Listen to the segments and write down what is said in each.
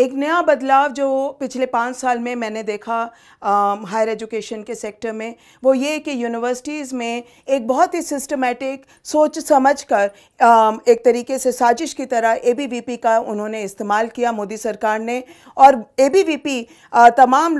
एक नया बदलाव जो पिछले पाँच साल में मैंने देखा हायर एजुकेशन के सेक्टर में वो ये कि यूनिवर्सिटीज़ में एक बहुत ही सिस्टमेटिक सोच समझ कर आ, एक तरीके से साजिश की तरह ए का उन्होंने इस्तेमाल किया मोदी सरकार ने और ए तमाम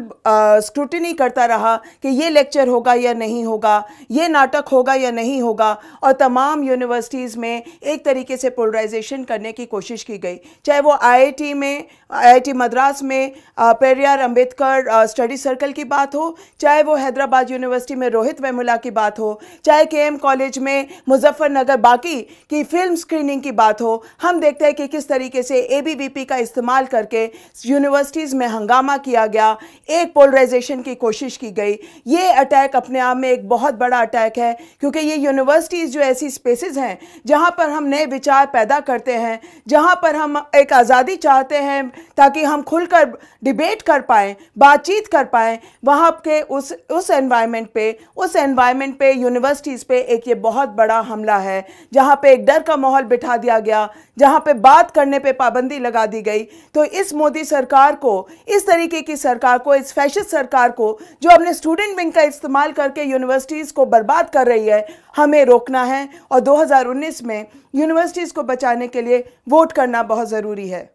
स्क्रूटनी करता रहा कि ये लेक्चर होगा या नहीं होगा ये नाटक होगा या नहीं होगा और तमाम यूनिवर्सिटीज़ में एक तरीके से पोलराइजेशन करने की कोशिश की गई चाहे वो आई में आईआईटी मद्रास में पेरियार अंबेडकर स्टडी सर्कल की बात हो चाहे वो हैदराबाद यूनिवर्सिटी में रोहित वेमुला की बात हो चाहे के एम कॉलेज में मुजफ्फरनगर बाकी की फिल्म स्क्रीनिंग की बात हो हम देखते हैं कि किस तरीके से ए का इस्तेमाल करके यूनिवर्सिटीज़ में हंगामा किया गया एक पोलराइजेशन की कोशिश की गई ये अटैक अपने आप में एक बहुत बड़ा अटैक है क्योंकि ये यूनिवर्सिटीज़ जो ऐसी स्पेसेस हैं जहाँ पर हम नए विचार पैदा करते हैं जहाँ पर हम एक आज़ादी चाहते हैं ताकि हम खुलकर डिबेट कर पाएँ बातचीत कर पाएँ वहाँ के उस उस एनवायरनमेंट पे उस एनवायरनमेंट पे यूनिवर्सिटीज़ पे एक ये बहुत बड़ा हमला है जहाँ पे एक डर का माहौल बिठा दिया गया जहाँ पे बात करने पे पाबंदी लगा दी गई तो इस मोदी सरकार को इस तरीके की सरकार को इस फैशिस्ट सरकार को जो अपने स्टूडेंट विंग का इस्तेमाल करके यूनिवर्सिटीज़ को बर्बाद कर रही है हमें रोकना है और 2019 में यूनिवर्सिटीज़ को बचाने के लिए वोट करना बहुत ज़रूरी है